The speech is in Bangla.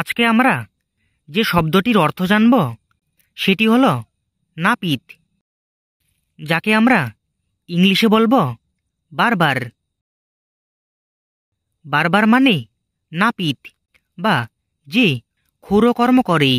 আজকে আমরা যে শব্দটির অর্থ জানব সেটি হল নাপিত যাকে আমরা ইংলিশে বলবো বারবার বারবার মানে নাপিত বা যে ক্ষুরকর্ম করে